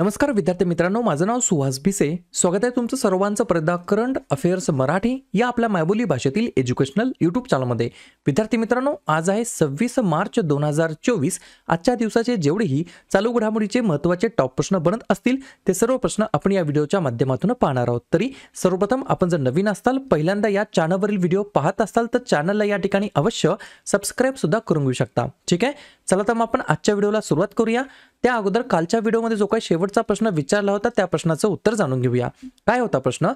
नमस्कार विद्यार्थी मित्रांनो माझं नाव सुहास भिसे स्वागत आहे तुमचं सर्वांचं प्रदा करंट अफेअर्स मराठी या आपल्या मायबोली भाषेतील एज्युकेशनल युट्यूब चॅनलमध्ये विद्यार्थी मित्रांनो आज आहे सव्वीस मार्च दोन हजार चोवीस आजच्या दिवसाचे जेवढेही चालू घडामोडीचे महत्त्वाचे टॉप प्रश्न बनत असतील ते सर्व प्रश्न आपण या व्हिडिओच्या माध्यमातून पाहणार आहोत तरी सर्वप्रथम आपण जर नवीन असाल पहिल्यांदा या चॅनलवरील व्हिडिओ पाहत असाल तर चॅनलला या ठिकाणी अवश्य सुद्धा करून घेऊ शकता ठीक आहे चला तर मग आपण आजच्या व्हिडिओला सुरुवात करूया त्या अगोदर कालच्या व्हिडिओमध्ये जो काही शेवटचा प्रश्न विचारला होता त्या प्रश्नाचं उत्तर जाणून घेऊया काय होता प्रश्न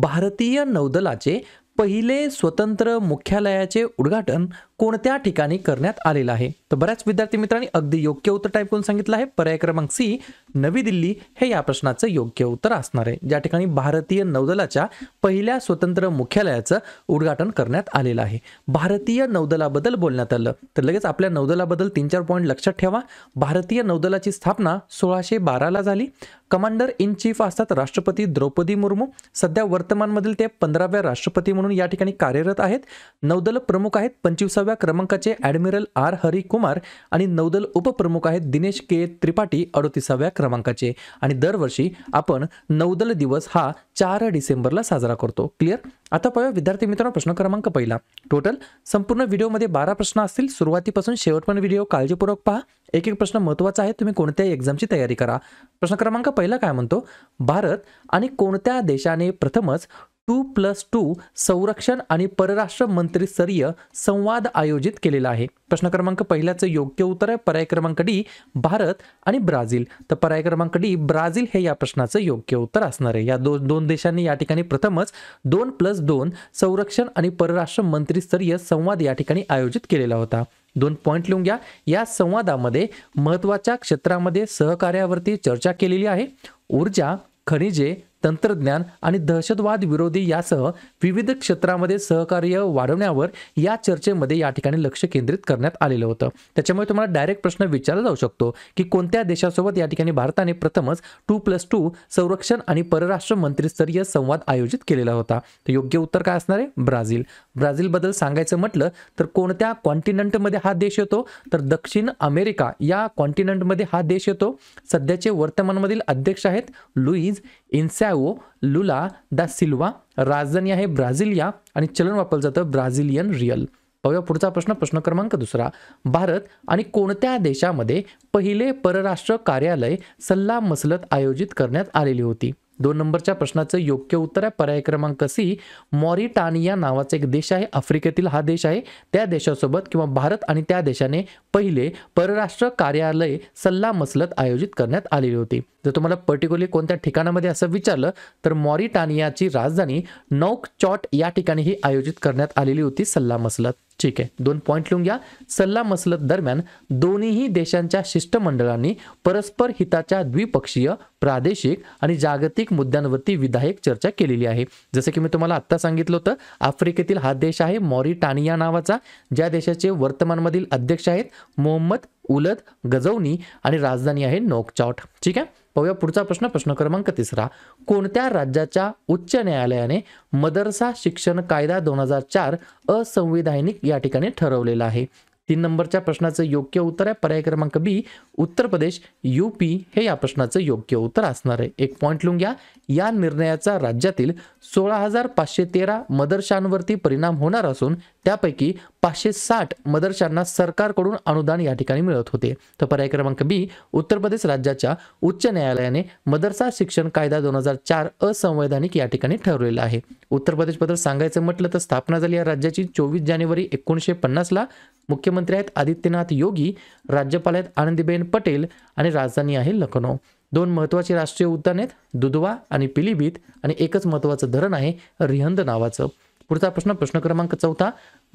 भारतीय नौदलाचे पहिले स्वतंत्र मुख्यालयाचे उद्घाटन कोणत्या ठिकाणी करण्यात आलेलं आहे तर बऱ्याच विद्यार्थी मित्रांनी अगदी योग्य उत्तर टाईप करून सांगितलं आहे पर्याय क्रमांक सी नवी दिल्ली हे या प्रश्नाचं योग्य उत्तर असणार आहे ज्या ठिकाणी भारतीय नौदलाच्या पहिल्या स्वतंत्र मुख्यालयाचं उद्घाटन करण्यात आलेलं आहे भारतीय नौदलाबद्दल बोलण्यात आलं तर लगेच आपल्या नौदलाबद्दल तीन चार पॉईंट लक्षात ठेवा भारतीय नौदलाची स्थापना सोळाशे बाराला झाली कमांडर इन चीफ असतात राष्ट्रपती द्रौपदी मुर्मू सध्या वर्तमानमधील ते पंधराव्या राष्ट्रपती म्हणून या ठिकाणी कार्यरत आहेत नौदल प्रमुख आहेत पंचवीसाव्या क्रमांकाचे ॲडमिरल आर हरी कुमार आणि नौदल उपप्रमुख आहेत दिनेश के त्रिपाठी अडोतीसाव्या क्रमांकाचे आणि दरवर्षी आपण नौदल दिवस हा चार डिसेंबरला साजरा करतो क्लिअर आता पाहूया विद्यार्थी मित्रांनो प्रश्न क्रमांक पहिला टोटल संपूर्ण व्हिडिओमध्ये बारा प्रश्न असतील सुरुवातीपासून शेवटपर्यंत व्हिडिओ काळजीपूर्वक पहा एक एक प्रश्न महत्त्वाचा आहे तुम्ही कोणत्याही एक्झामची तयारी करा प्रश्न क्रमांक पहिला काय म्हणतो भारत आणि कोणत्या देशाने प्रथमच टू प्लस टू संरक्षण आणि परराष्ट्र मंत्रीस्तरीय संवाद आयोजित केलेला आहे प्रश्न क्रमांक पहिल्याचं योग्य उत्तर आहे पर्याय क्रमांक डी भारत आणि ब्राझील तर पर्याय क्रमांक डी ब्राझील हे या प्रश्नाचं योग्य उत्तर असणार आहे या दोन दोन देशांनी या ठिकाणी प्रथमच दोन प्लस दोन संरक्षण आणि परराष्ट्र मंत्रीस्तरीय संवाद या ठिकाणी आयोजित केलेला होता दोन पॉईंट लिहून घ्या या संवादामध्ये महत्वाच्या क्षेत्रामध्ये सहकार्यावरती चर्चा केलेली आहे ऊर्जा खनिजे तंत्रज्ञान आणि दहशतवाद विरोधी यासह विविध क्षेत्रामध्ये सहकार्य वाढवण्यावर या चर्चेमध्ये या ठिकाणी लक्ष केंद्रित करण्यात आलेलं होतं त्याच्यामुळे तुम्हाला डायरेक्ट प्रश्न विचारला जाऊ शकतो की कोणत्या देशासोबत या ठिकाणी भारताने प्रथमच टू प्लस टू संरक्षण आणि परराष्ट्र मंत्रीस्तरीय संवाद आयोजित केलेला होता तर योग्य उत्तर काय असणार आहे ब्राझील ब्राझीलबद्दल सांगायचं म्हटलं तर कोणत्या कॉन्टिनेंटमध्ये हा देश येतो तर दक्षिण अमेरिका या कॉन्टिनेंटमध्ये हा देश येतो सध्याचे वर्तमानमधील अध्यक्ष आहेत लुईज इन्सॅ राओ लुला दा सिल्वा राजधानी आहे ब्राझिलिया आणि चलन वापरलं जातं ब्राझिलियन रियल पाहूया पुढचा प्रश्न प्रश्न क्रमांक दुसरा भारत आणि कोणत्या देशामध्ये पहिले परराष्ट्र कार्यालय सल्ला मसलत आयोजित करण्यात आलेली होती दोन नंबरच्या प्रश्नाचं योग्य उत्तर आहे पर्याय क्रमांक सी मॉरिटानिया नावाचा एक देश आहे आफ्रिकेतील हा देश आहे त्या देशासोबत किंवा भारत आणि त्या देशाने पहिले परराष्ट्र कार्यालय सल्ला मसलत आयोजित करण्यात आलेली होती जर तुम्हाला पर्टिक्युलरली कोणत्या ठिकाणामध्ये असं विचारलं तर मॉरिटानियाची राजधानी नौक चॉट या ठिकाणी ही आयोजित करण्यात आलेली होती सल्ला मसलत ठीक आहे दोन पॉईंट लिहून घ्या सल्ला मसलत दरम्यान दोन्हीही देशांच्या शिष्टमंडळांनी परस्पर हिताच्या द्विपक्षीय प्रादेशिक आणि जागतिक मुद्द्यांवरती विधायक चर्चा केलेली आहे जसं की मी तुम्हाला आत्ता सांगितलं होतं आफ्रिकेतील हा देश आहे मॉरिटानिया नावाचा ज्या देशाचे वर्तमानमधील अध्यक्ष आहेत मोहम्मद उलद गजवनी आणि राजधानी आहे नोकचॉट ठीक आहे पाहूया पुढचा प्रश्न प्रश्न क्रमांक तिसरा कोणत्या राज्याच्या उच्च न्यायालयाने मदरसा शिक्षण कायदा दोन हजार चार असंविधानिक या ठिकाणी ठरवलेला आहे तीन नंबरच्या प्रश्नाचं योग्य उत्तर आहे पर्याय क्रमांक बी उत्तर प्रदेश यूपी हे या प्रश्नाचं योग्य उत्तर असणार आहे एक पॉईंट लिहून घ्या या निर्णयाचा राज्यातील सोळा हजार पाचशे तेरा मदरशांवरती परिणाम होणार असून त्यापैकी पाचशे साठ मदरशांना सरकारकडून अनुदान या ठिकाणी मिळत होते तर पर्याय क्रमांक बी उत्तर प्रदेश राज्याच्या उच्च न्यायालयाने मदरसा शिक्षण कायदा दोन हजार चार असंवैधानिक या ठिकाणी ठरवलेला आहे उत्तर प्रदेशबद्दल सांगायचं म्हटलं तर स्थापना झाली या राज्याची चोवीस जानेवारी एकोणीसशे पन्नासला मुख्यमंत्री आहेत आदित्यनाथ योगी राज्यपाल आहेत आनंदीबेन पटेल आणि राजधानी आहे लखनौ दोन महत्वाची राष्ट्रीय उद्यान आहेत दुधवा आणि पिलीभीत आणि एकच महत्त्वाचं धरण आहे रिहंद नावाचं पुढचा प्रश्न प्रश्न क्रमांक चौथा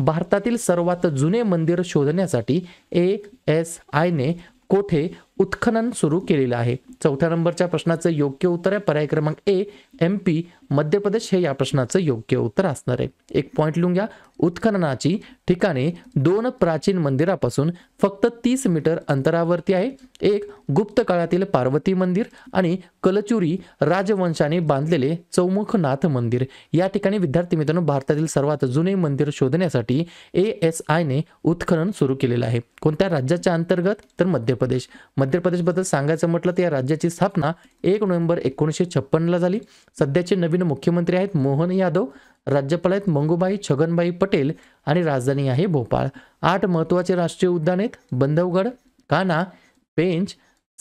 भारतातील सर्वात जुने मंदिर शोधण्यासाठी ए एस आयने कोठे उत्खनन सुरू केलेलं आहे चौथ्या नंबरच्या प्रश्नाचं योग्य उत्तर आहे पर्याय क्रमांक ए एम पी मध्य प्रदेश हे या प्रश्नाचं योग्य उत्तर असणार आहे एक पॉईंट लिहून घ्या उत्खननाची ठिकाणे दोन प्राचीन मंदिरापासून फक्त तीस मीटर अंतरावरती आहे एक गुप्त काळातील पार्वती मंदिर आणि कलचुरी राजवंशाने बांधलेले चौमुखनाथ मंदिर या ठिकाणी विद्यार्थी मित्रांनो भारतातील सर्वात जुने मंदिर शोधण्यासाठी ए एस आयने उत्खनन सुरू केलेलं आहे कोणत्या राज्याच्या अंतर्गत तर मध्य प्रदेश मध्य प्रदेशबद्दल सांगायचं म्हटलं तर या राज्याची स्थापना एक नोव्हेंबर एकोणीसशे छप्पनला झाली सध्याचे नवीन मुख्यमंत्री आहेत मोहन यादव राज्यपाल आहेत मंगूबाई छगनबाई पटेल आणि राजधानी आहे भोपाळ आठ महत्त्वाचे राष्ट्रीय उद्यान आहेत बंधवगड काना पेंच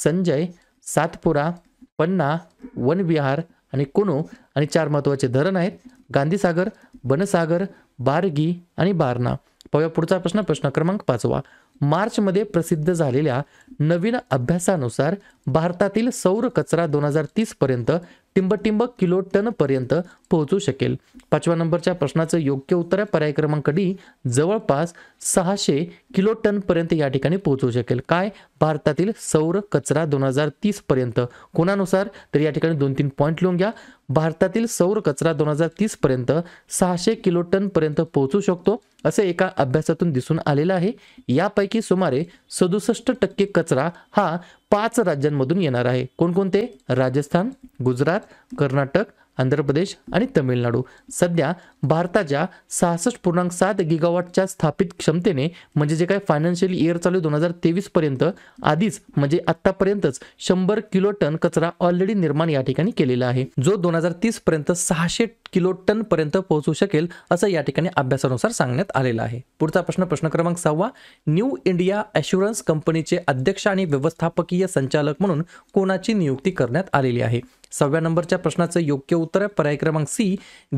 संजय सातपुरा पन्ना वनविहार आणि कुनू आणि चार महत्त्वाचे धरण आहेत गांधीसागर बनसागर बारगी आणि बारणा पाहूया पुढचा प्रश्न प्रश्न क्रमांक पाचवा मार्चमध्ये प्रसिद्ध झालेल्या नवीन अभ्यासानुसार भारतातील सौर कचरा दोन हजार तीसपर्यंत टिंबटिंब किलो टनपर्यंत पोहोचू शकेल पाचव्या नंबरच्या प्रश्नाचं योग्य उत्तर आहे पर्याय क्रमांक डी जवळपास सहाशे किलो टनपर्यंत या ठिकाणी पोहोचू शकेल काय भारतातील सौर कचरा दोन हजार तीसपर्यंत कोणानुसार तर या ठिकाणी दोन तीन पॉईंट लिहून घ्या भारतातील सौर कचरा दोन हजार पर्यंत सहाशे किलो पर्यंत पोहोचू शकतो असे एका अभ्यासातून दिसून आलेलं आहे यापैकी सुमारे सदुसष्ट टक्के कचरा हा पाच राज्यांमधून येणार आहे कोणकोणते राजस्थान गुजरात कर्नाटक आंध्र प्रदेश आणि तमिळनाडू सध्या भारताच्या सहासष्ट पूर्णांक सात गिगावॉटच्या स्थापित क्षमतेने म्हणजे जे काय फायनान्शियल इयर चालू दोन हजार तेवीसपर्यंत आधीच म्हणजे आत्तापर्यंतच शंभर किलो टन कचरा ऑलरेडी निर्माण या ठिकाणी केलेला आहे जो दोन हजार तीसपर्यंत सहाशे किलो टन पर्यंत पोहोचू शकेल असं या ठिकाणी अभ्यासानुसार सांगण्यात आलेलं आहे पुढचा प्रश्न प्रश्न क्रमांक सहावा न्यू इंडिया ॲश्युरन्स कंपनीचे अध्यक्ष आणि व्यवस्थापकीय संचालक म्हणून कोणाची नियुक्ती करण्यात आलेली आहे सहाव्या नंबरच्या प्रश्नाचं योग्य उत्तर आहे पर्याय क्रमांक सी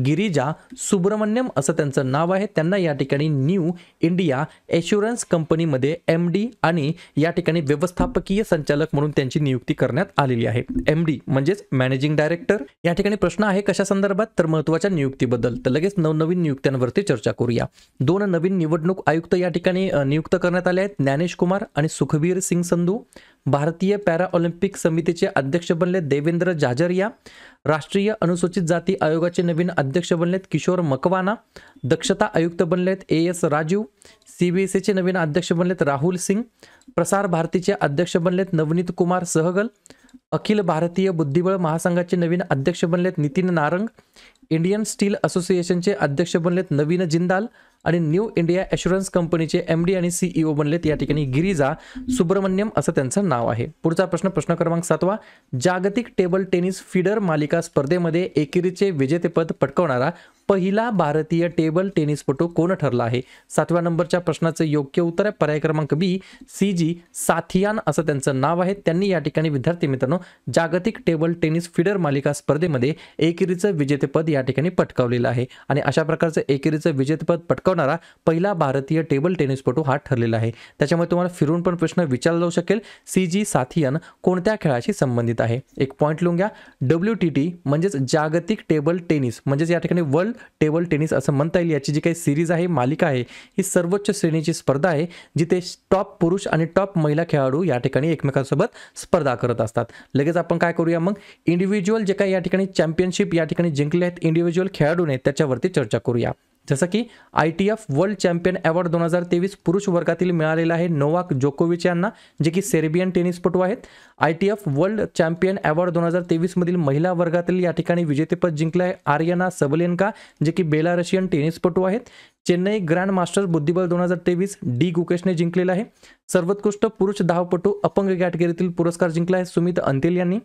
गिरिजा सुब्रमण्यम असं त्यांचं नाव आहे त्यांना या ठिकाणी न्यू इंडिया एश्युरन्स कंपनीमध्ये एम डी आणि या ठिकाणी व्यवस्थापकीय संचालक म्हणून त्यांची नियुक्ती करण्यात आलेली आहे एम डी म्हणजेच मॅनेजिंग डायरेक्टर या ठिकाणी प्रश्न आहे कशा संदर्भात तर महत्वाच्या नियुक्तीबद्दल तर लगेच नवनवीन नियुक्त्यांवरती चर्चा करूया दोन नवीन निवडणूक आयुक्त या ठिकाणी नियुक्त करण्यात आले आहेत ज्ञानेश कुमार आणि सुखबीर सिंग संधू भारतीय पॅरा ऑलिम्पिक समितीचे अध्यक्ष बनले देवेंद्र जाजरिया राष्ट्रीय अनुसूचित जाती आयोगाचे नवीन अध्यक्ष बनलेत किशोर मकवाना दक्षता आयुक्त बनलेत ए एस राजीव सी नवीन अध्यक्ष बनलेत राहुल सिंग प्रसार भारतीचे अध्यक्ष बनलेत नवनीत कुमार सहगल अखिल भारतीय बुद्धिबळ महासंघाचे नवीन अध्यक्ष बनलेत नितीन नारंग इंडियन स्टील असोसिएशनचे अध्यक्ष बनलेत नवीन जिंदाल आणि न्यू इंडिया ॲश्युरन्स कंपनीचे एम डी आणि सीईओ e बनलेत या ठिकाणी गिरिजा सुब्रमण्यम असं त्यांचं नाव आहे पुढचा प्रश्न प्रश्न क्रमांक सातवा जागतिक टेबल टेनिस फीडर मालिका स्पर्धेमध्ये एकेरीचे विजेतेपद पटकवणारा पहिला भारतीय टेबल टेनिसपटू कोण ठरला आहे सातव्या नंबरच्या प्रश्नाचं योग्य उत्तर आहे पर्याय क्रमांक बी सी जी साथियान असं त्यांचं नाव आहे त्यांनी या ठिकाणी विद्यार्थी मित्रांनो जागतिक टेबल टेनिस फिडर मालिका स्पर्धेमध्ये एकेरीचं विजेतेपद या ठिकाणी पटकावलेलं आहे आणि अशा प्रकारचं एकेरीचं विजेतेपद पटकावणारा पहिला भारतीय टेबल टेनिसपटू हा ठरलेला आहे त्याच्यामुळे तुम्हाला फिरून पण प्रश्न विचारला जाऊ शकेल सी जी साथियान कोणत्या खेळाशी संबंधित आहे एक पॉईंट लिहून घ्या डब्ल्यू टी टी म्हणजेच जागतिक टेबल टेनिस म्हणजेच या ठिकाणी वर्ल्ड टेबल टेनिस असं म्हणता येईल याची जी काही सिरीज आहे मालिका आहे ही सर्वोच्च श्रेणीची स्पर्धा आहे जिथे टॉप पुरुष आणि टॉप महिला खेळाडू या ठिकाणी एकमेकांसोबत स्पर्धा करत असतात लगेच आपण काय करूया मग इंडिव्हिज्युअल जे काही या ठिकाणी चॅम्पियनशिप या ठिकाणी जिंकले आहेत इंडिव्हिज्युअल खेळाडूने त्याच्यावरती चर्चा करूया जसं की I T F World Champion Award दोन हजार तेवीस पुरुष वर्गातील मिळालेला आहे नोवाक जोकोविच यांना जे की सेर्बियन टेनिसपटू आहेत I T F World Champion Award दोन हजार तेवीसमधील महिला वर्गातील या ठिकाणी विजेतेपद जिंकलं आहे आर्यना सबलेनका जे की बेलारशियन टेनिसपटू आहेत चेन्नई ग्रँड मास्टर बुद्धिबळ दोन हजार तेवीस डी गुकेशने जिंकलेला आहे सर्वोत्कृष्ट पुरुष धावपटू अपंग कॅटेगरीतील पुरस्कार जिंकला आहे सुमित अंतिल यांनी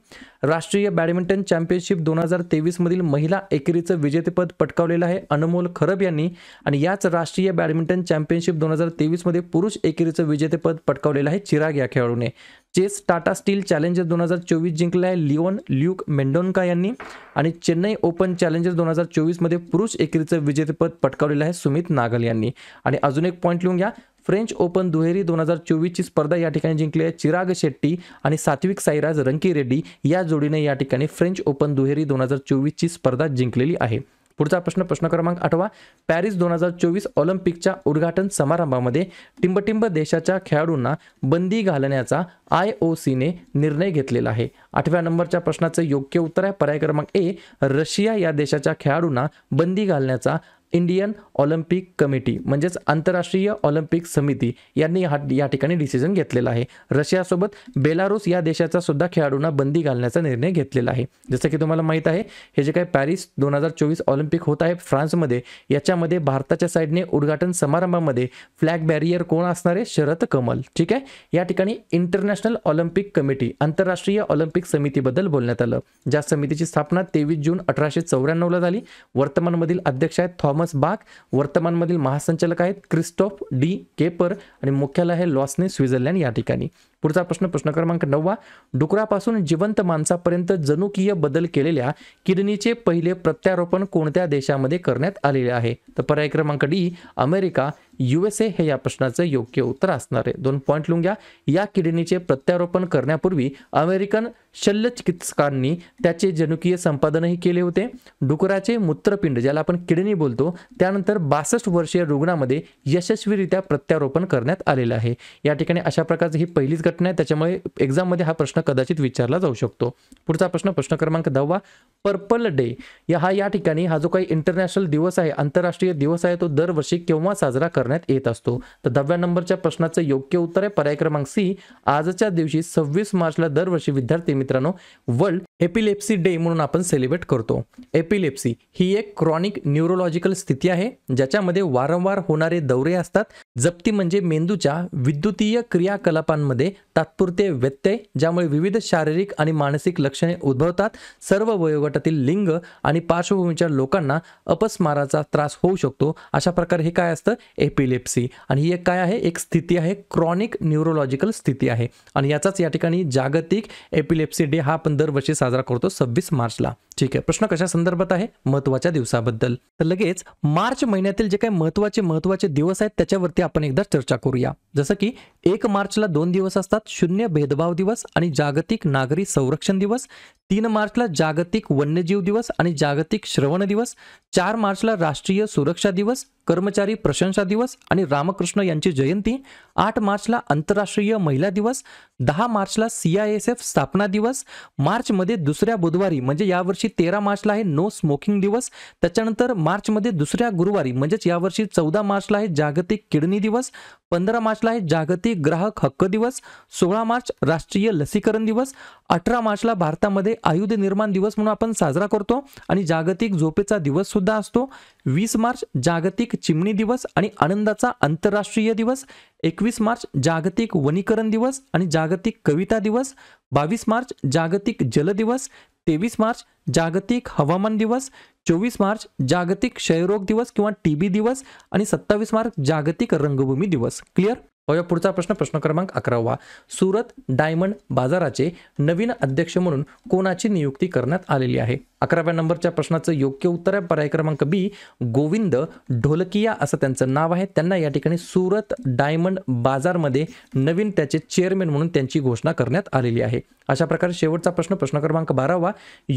राष्ट्रीय बॅडमिंटन चॅम्पियनशिप दोन हजार तेवीसमधील महिला एकेरीचं विजेतेपद पटकावलेलं आहे अनमोल खरब यांनी आणि याच राष्ट्रीय बॅडमिंटन चॅम्पियनशिप दोन हजार तेवीसमध्ये पुरुष एकेरीचं विजेतेपद पटकावलेलं आहे चिराग या खेळाडूने चेस टाटा स्टील चॅलेंजर दोन हजार चोवीस जिंकला आहे लिओन ल्यूक मेंडोनका यांनी आणि चेन्नई ओपन चॅलेंजर दोन हजार चोवीसमध्ये पुरुष एकेरीचं विजेतेपद पटकावलेलं आहे सुमित नागल यांनी आणि अजून एक पॉईंट लिहून घ्या फ्रेंच ओपन दुहेरी दोन हजार चोवीसची स्पर्धा या ठिकाणी जिंकली आहे चिराग शेट्टी आणि सात्विक साईराज रंकी रेड्डी या जोडीने या ठिकाणी फ्रेंच ओपन दुहेरी दोन हजार चोवीसची स्पर्धा जिंकलेली आहे पुढचा प्रश्न प्रश्न क्रमांक आठवा पॅरिस दोन हजार चोवीस ऑलिम्पिकच्या उद्घाटन समारंभामध्ये टिंबटिंब देशाच्या खेळाडूंना बंदी घालण्याचा आय ओ सीने निर्णय घेतलेला आहे आठव्या नंबरच्या प्रश्नाचं योग्य उत्तर आहे पर्याय क्रमांक ए रशिया या देशाच्या खेळाडूंना बंदी घालण्याचा इंडियन ऑलिम्पिक कमिटी म्हणजेच आंतरराष्ट्रीय ऑलिम्पिक समिती यांनी हा या ठिकाणी डिसिजन घेतलेला आहे रशियासोबत बेलारूस या देशाचा सुद्धा खेळाडूंना बंदी घालण्याचा निर्णय घेतलेला आहे जसं की तुम्हाला माहीत आहे हे जे काही पॅरिस दोन हजार चोवीस ऑलिम्पिक होत आहे फ्रान्समध्ये याच्यामध्ये भारताच्या साईडने उद्घाटन समारंभामध्ये फ्लॅग बॅरियर कोण असणार आहे शरद कमल ठीक आहे या ठिकाणी इंटरनॅशनल ऑलिम्पिक कमिटी आंतरराष्ट्रीय ऑलिम्पिक समितीबद्दल बोलण्यात आलं ज्या समितीची स्थापना तेवीस जून अठराशे चौऱ्याण्णवला झाली वर्तमानमधील अध्यक्ष आहेत थॉमस थॉमस बाक वर्तमानमधील महासंचालक आहेत क्रिस्टॉफ डी केपर आणि मुख्यालय आहे लॉसने स्वित्झर्लंड या ठिकाणी पुढचा प्रश्न प्रश्न क्रमांक नववा डुकरापासून जिवंत माणसापर्यंत जनुकीय बदल केलेल्या किडनीचे पहिले प्रत्यारोपण कोणत्या देशामध्ये करण्यात आलेले आहे तर पर्याय क्रमांक डी अमेरिका युएसए हे या प्रश्नाचं योग्य उत्तर असणार आहे दोन पॉईंट लिहून घ्या या किडनीचे प्रत्यारोपण करण्यापूर्वी अमेरिकन शल्यचिकित्सकांनी त्याचे जनुकीय संपादनही केले होते डुकराचे मूत्रपिंड ज्याला आपण किडनी बोलतो त्यानंतर बासष्ट वर्षीय रुग्णामध्ये यशस्वीरित्या प्रत्यारोपण करण्यात आलेलं आहे या ठिकाणी अशा प्रकारची ही पहिलीच गट नाही त्याच्यामुळे एक्झाममध्ये हा प्रश्न कदाचित विचारला जाऊ शकतो पुढचा प्रश्न प्रश्न क्रमांक दहावा पर्पल डे या हा या ठिकाणी हा जो काही इंटरनॅशनल दिवस आहे आंतरराष्ट्रीय दिवस आहे तो दरवर्षी केव्हा साजरा करण्यात येत असतो तर दहाव्या नंबरच्या प्रश्नाचं योग्य उत्तर आहे पर्याय क्रमांक सी आजच्या दिवशी सव्वीस मार्चला दरवर्षी विद्यार्थी मित्रांनो वर्ल्ड एपिलेप्सी डे म्हणून आपण सेलिब्रेट करतो एपिलेप्सी ही एक क्रॉनिक न्यूरोलॉजिकल स्थिती आहे ज्याच्यामध्ये वारंवार होणारे दौरे असतात जप्ती म्हणजे मेंदूच्या विद्युतीय क्रियाकलापांमध्ये तात्पुरते व्यत्यय ज्यामुळे विविध शारीरिक आणि मानसिक लक्षणे उद्भवतात सर्व वयोगटातील लिंग आणि पार्श्वभूमीच्या लोकांना अपस्माराचा त्रास होऊ शकतो अशा प्रकारे हे काय असतं एपिलेप्सी आणि ही एक काय आहे एक स्थिती आहे क्रॉनिक न्यूरोलॉजिकल स्थिती आहे आणि याचाच या ठिकाणी जागतिक एपिलेप्सी डे हा आपण दरवर्षी साजरा साजरा करतो सव्वीस मार्चला ठीक आहे प्रश्न कशा संदर्भात आहे महत्वाच्या दिवसाबद्दल तर लगेच मार्च महिन्यातील जे काही महत्वाचे महत्वाचे दिवस आहेत त्याच्यावरती आपण एकदा चर्चा करूया जसं की एक मार्चला दोन दिवस असतात शून्य भेदभाव दिवस आणि जागतिक नागरी संरक्षण दिवस तीन मार्चला जागतिक वन्यजीव दिवस आणि जागतिक श्रवण दिवस चार मार्चला राष्ट्रीय सुरक्षा दिवस कर्मचारी प्रशंसा दिवस आणि रामकृष्ण यांची जयंती आठ मार्चला आंतरराष्ट्रीय महिला दिवस दहा मार्चला सीआयएसएफ स्थापना दिवस मार्चमध्ये दुसऱ्या बुधवारी म्हणजे यावर्षी यावर्षी तेरा मार्चला आहे नो स्मोकिंग दिवस त्याच्यानंतर मार्चमध्ये दुसऱ्या गुरुवारी म्हणजेच यावर्षी चौदा मार्चला आहे जागतिक किडनी दिवस पंधरा मार्चला आहे जागतिक ग्राहक हक्क दिवस सोळा मार्च राष्ट्रीय लसीकरण दिवस अठरा मार्चला भारतामध्ये आयुध निर्माण दिवस म्हणून आपण साजरा करतो आणि जागतिक झोपेचा दिवस सुद्धा असतो वीस मार्च जागतिक चिमणी दिवस आणि आनंदाचा आंतरराष्ट्रीय दिवस एकवीस मार्च जागतिक वनीकरण दिवस आणि जागतिक कविता दिवस बावीस मार्च जागतिक जल दिवस तेवीस मार्च जागतिक हवामान दिवस चोवीस मार्च जागतिक क्षयरोग दिवस किंवा टीबी दिवस आणि सत्तावीस मार्च जागतिक रंगभूमी दिवस क्लिअर पाहूया पुढचा प्रश्न प्रश्न क्रमांक अकरावा सुरत डायमंड बाजाराचे नवीन अध्यक्ष म्हणून कोणाची नियुक्ती करण्यात आलेली आहे अकराव्या नंबरच्या प्रश्नाचं योग्य उत्तर आहे पर्याय क्रमांक बी गोविंद ढोलकिया असं त्यांचं नाव आहे त्यांना या ठिकाणी सुरत डायमंड बाजारमध्ये नवीन त्याचे चेअरमॅन म्हणून त्यांची घोषणा करण्यात आलेली आहे अशा प्रकारे शेवटचा प्रश्न प्रश्न क्रमांक बारावा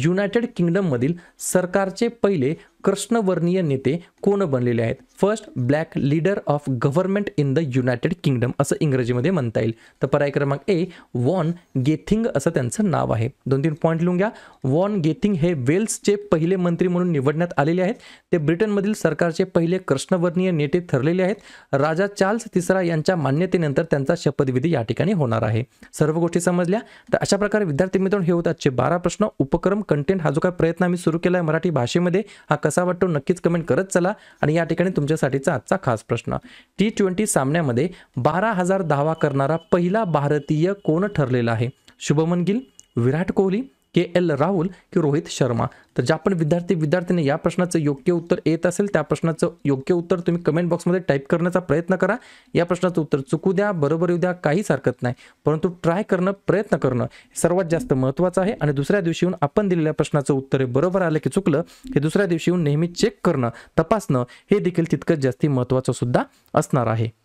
युनायटेड किंगडममधील सरकारचे पहिले कृष्णवर्णीय नेते कोण बनलेले आहेत first black leader of government in the United Kingdom असं इंग्रजीमध्ये म्हणता येईल तर पर्याय क्रमांक ए वॉन गेथिंग असं त्यांचं नाव आहे दोन तीन पॉईंट लिहून घ्या वॉन गेथिंग हे वे वेल्सचे पहिले मंत्री म्हणून निवडण्यात आलेले आहेत ते ब्रिटनमधील सरकारचे पहिले कृष्णवर्णीय नेते ठरलेले आहेत राजा चार्ल्स तिसरा यांच्या मान्यतेनंतर त्यांचा शपथविधी या ठिकाणी होणार आहे सर्व गोष्टी समजल्या तर अशा प्रकारे विद्यार्थी मित्रांनो हे होते आजचे बारा प्रश्न उपक्रम कंटेंट हा जो काय प्रयत्न आम्ही सुरू केला आहे मराठी भाषेमध्ये हा कसा वाटतो नक्कीच कमेंट करत चला आणि या ठिकाणी तुमच्यासाठीचा आजचा खास प्रश्न टी ट्वेंटी सामन्यामध्ये बारा हजार धावा करणारा पहिला भारतीय कोण ठरलेला आहे शुभमन गिल विराट कोहली के एल राहुल की रोहित शर्मा तर ज्या पण विद्यार्थी विद्यार्थ्यांनी या प्रश्नाचं योग्य उत्तर येत असेल त्या प्रश्नाचं योग्य उत्तर तुम्ही कमेंट बॉक्समध्ये टाईप करण्याचा प्रयत्न करा या प्रश्नाचं उत्तर चुकू द्या बरोबर येऊ द्या काहीच हरकत नाही परंतु ट्राय करणं प्रयत्न करणं सर्वात जास्त महत्त्वाचं आहे आणि दुसऱ्या दिवशी येऊन आपण दिलेल्या प्रश्नाचं उत्तर हे बरोबर आलं की चुकलं हे दुसऱ्या दिवशी येऊन नेहमी चेक करणं तपासणं हे देखील तितकंच जास्ती महत्त्वाचं सुद्धा असणार आहे